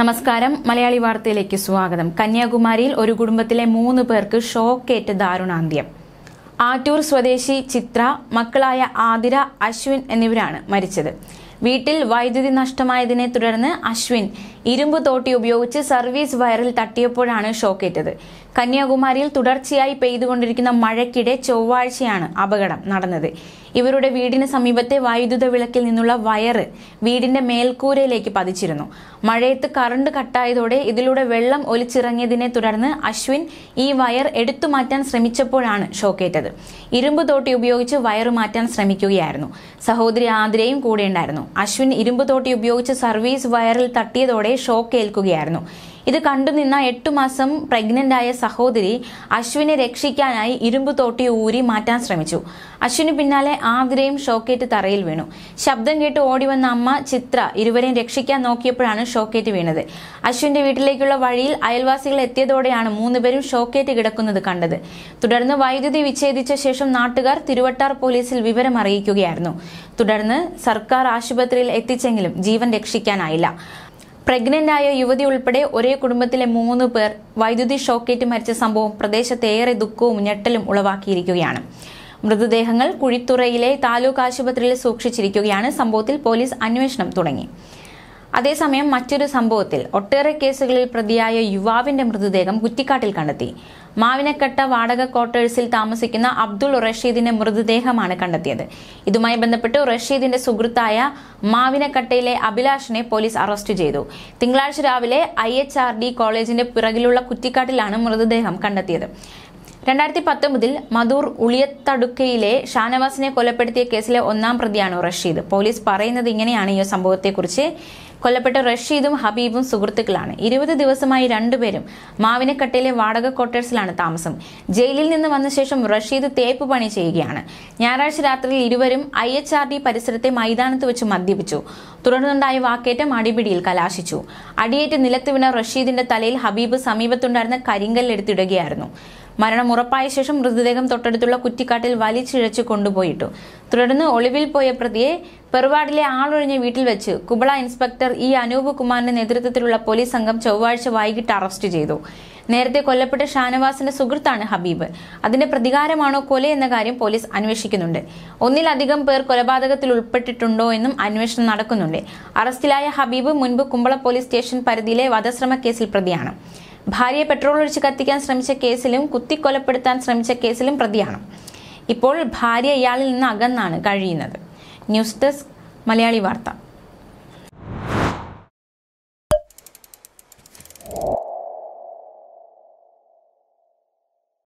നമസ്കാരം മലയാളി വാർത്തയിലേക്ക് സ്വാഗതം കന്യാകുമാരിയിൽ ഒരു കുടുംബത്തിലെ മൂന്ന് പേർക്ക് ഷോക്കേറ്റ് ദാരുണാന്ത്യം ആറ്റൂർ സ്വദേശി ചിത്ര മക്കളായ ആതിര അശ്വിൻ എന്നിവരാണ് മരിച്ചത് വീട്ടിൽ വൈദ്യുതി നഷ്ടമായതിനെ തുടർന്ന് അശ്വിൻ ഇരുമ്പ് തോട്ടി ഉപയോഗിച്ച് സർവീസ് വയറിൽ തട്ടിയപ്പോഴാണ് ഷോക്കേറ്റത് കന്യാകുമാരിയിൽ തുടർച്ചയായി പെയ്തുകൊണ്ടിരിക്കുന്ന മഴയ്ക്കിടെ ചൊവ്വാഴ്ചയാണ് അപകടം നടന്നത് ഇവരുടെ വീടിന് സമീപത്തെ വൈദ്യുത വിളക്കിൽ നിന്നുള്ള വയറ് വീടിന്റെ മേൽക്കൂരയിലേക്ക് പതിച്ചിരുന്നു മഴയത്ത് കറണ്ട് കട്ടായതോടെ ഇതിലൂടെ വെള്ളം ഒലിച്ചിറങ്ങിയതിനെ തുടർന്ന് അശ്വിൻ ഈ വയർ എടുത്തു മാറ്റാൻ ശ്രമിച്ചപ്പോഴാണ് ഷോക്കേറ്റത് ഇരുമ്പ് തോട്ടി ഉപയോഗിച്ച് വയറ് മാറ്റാൻ ശ്രമിക്കുകയായിരുന്നു സഹോദരി ആതിരയും കൂടെ ഉണ്ടായിരുന്നു അശ്വിൻ ഇരുമ്പ് തോട്ടി ഉപയോഗിച്ച് സർവീസ് വയറിൽ തട്ടിയതോടെ ഷോക്ക് ഏൽക്കുകയായിരുന്നു ഇത് കണ്ടുനിന്ന എട്ടു മാസം പ്രഗ്നന്റ് ആയ സഹോദരി അശ്വിനെ രക്ഷിക്കാനായി ഇരുമ്പ് തോട്ടി ഊരി മാറ്റാൻ ശ്രമിച്ചു അശ്വിന് പിന്നാലെ ആതിരയും ഷോക്കേറ്റ് തറയിൽ വീണു ശബ്ദം കേട്ട് ഓടിവന്ന അമ്മ ചിത്ര ഇരുവരെയും രക്ഷിക്കാൻ നോക്കിയപ്പോഴാണ് ഷോക്കേറ്റ് വീണത് അശ്വിന്റെ വീട്ടിലേക്കുള്ള വഴിയിൽ അയൽവാസികൾ എത്തിയതോടെയാണ് മൂന്നുപേരും ഷോക്കേറ്റ് കിടക്കുന്നത് കണ്ടത് തുടർന്ന് വൈദ്യുതി വിച്ഛേദിച്ച ശേഷം നാട്ടുകാർ തിരുവട്ടാർ പോലീസിൽ വിവരം അറിയിക്കുകയായിരുന്നു തുടർന്ന് സർക്കാർ ആശുപത്രിയിൽ എത്തിച്ചെങ്കിലും ജീവൻ രക്ഷിക്കാനായില്ല പ്രഗ്നന്റ് ആയ യുവതി ഉൾപ്പെടെ ഒരേ കുടുംബത്തിലെ മൂന്ന് പേർ വൈദ്യുതി ഷോക്കേറ്റ് മരിച്ച സംഭവം പ്രദേശത്ത് ഏറെ ദുഃഖവും ഞെട്ടലും ഉളവാക്കിയിരിക്കുകയാണ് മൃതദേഹങ്ങൾ കുഴിത്തുറയിലെ താലൂക്ക് ആശുപത്രിയിൽ സൂക്ഷിച്ചിരിക്കുകയാണ് സംഭവത്തിൽ പോലീസ് അന്വേഷണം തുടങ്ങി അതേസമയം മറ്റൊരു സംഭവത്തിൽ ഒട്ടേറെ കേസുകളിൽ പ്രതിയായ യുവാവിന്റെ മൃതദേഹം കുറ്റിക്കാട്ടിൽ കണ്ടെത്തി മാവിനക്കട്ട വാടക ക്വാർട്ടേഴ്സിൽ താമസിക്കുന്ന അബ്ദുൾ റഷീദിന്റെ മൃതദേഹമാണ് കണ്ടെത്തിയത് ഇതുമായി ബന്ധപ്പെട്ട് റഷീദിന്റെ സുഹൃത്തായ മാവിനക്കട്ടയിലെ അഭിലാഷിനെ പോലീസ് അറസ്റ്റ് ചെയ്തു തിങ്കളാഴ്ച രാവിലെ ഐ കോളേജിന്റെ പിറകിലുള്ള കുറ്റിക്കാട്ടിലാണ് മൃതദേഹം കണ്ടെത്തിയത് രണ്ടായിരത്തി പത്ത് മുതൽ മധൂർ ഉളിയത്തടുക്കയിലെ ഷാനവാസിനെ കൊലപ്പെടുത്തിയ കേസിലെ ഒന്നാം പ്രതിയാണ് റഷീദ് പോലീസ് പറയുന്നത് ഇങ്ങനെയാണ് ഈ സംഭവത്തെക്കുറിച്ച് കൊല്ലപ്പെട്ട റഷീദും ഹബീബും സുഹൃത്തുക്കളാണ് ഇരുപത് ദിവസമായി രണ്ടുപേരും മാവിനക്കട്ടയിലെ വാടക ക്വാർട്ടേഴ്സിലാണ് താമസം ജയിലിൽ നിന്ന് വന്ന ശേഷം റഷീദ് തേപ്പ് പണി ചെയ്യുകയാണ് ഞായറാഴ്ച രാത്രിയിൽ ഇരുവരും ഐ എച്ച് ആർ ഡി പരിസരത്തെ മൈതാനത്ത് വെച്ച് മദ്യപിച്ചു തുടർന്നുണ്ടായ വാക്കേറ്റം അടിപിടിയിൽ കലാശിച്ചു അടിയേറ്റ് നിലത്ത് വീണ റഷീദിന്റെ തലയിൽ ഹബീബ് സമീപത്തുണ്ടായിരുന്ന കരിങ്കല്ലെടുത്തിടുകയായിരുന്നു മരണം ഉറപ്പായ ശേഷം മൃതദേഹം തൊട്ടടുത്തുള്ള കുറ്റിക്കാട്ടിൽ വലിച്ചിഴച്ച് കൊണ്ടുപോയിട്ടു തുടർന്ന് ഒളിവിൽ പോയ പ്രതിയെ പെറുവാടിലെ ആളൊഴിഞ്ഞ വീട്ടിൽ വെച്ച് കുബള ഇൻസ്പെക്ടർ ഇ അനൂപ് കുമാറിന്റെ നേതൃത്വത്തിലുള്ള പോലീസ് സംഘം ചൊവ്വാഴ്ച വൈകിട്ട് അറസ്റ്റ് ചെയ്തു നേരത്തെ കൊല്ലപ്പെട്ട ഷാനവാസിന്റെ സുഹൃത്താണ് ഹബീബ് അതിന്റെ പ്രതികാരമാണോ കൊല എന്ന കാര്യം പോലീസ് അന്വേഷിക്കുന്നുണ്ട് ഒന്നിലധികം പേർ കൊലപാതകത്തിൽ ഉൾപ്പെട്ടിട്ടുണ്ടോ എന്നും അന്വേഷണം നടക്കുന്നുണ്ട് അറസ്റ്റിലായ ഹബീബ് മുൻപ് കുമ്പള പോലീസ് സ്റ്റേഷൻ പരിധിയിലെ വധശ്രമ കേസിൽ പ്രതിയാണ് ഭാര്യയെ പെട്രോൾ ഒഴിച്ച് കത്തിക്കാൻ ശ്രമിച്ച കേസിലും കുത്തിക്കൊലപ്പെടുത്താൻ ശ്രമിച്ച കേസിലും പ്രതിയാണ് ഇപ്പോൾ ഭാര്യ ഇയാളിൽ നിന്ന് അകന്നാണ് കഴിയുന്നത് ന്യൂസ് ഡെസ്ക് മലയാളി വാർത്ത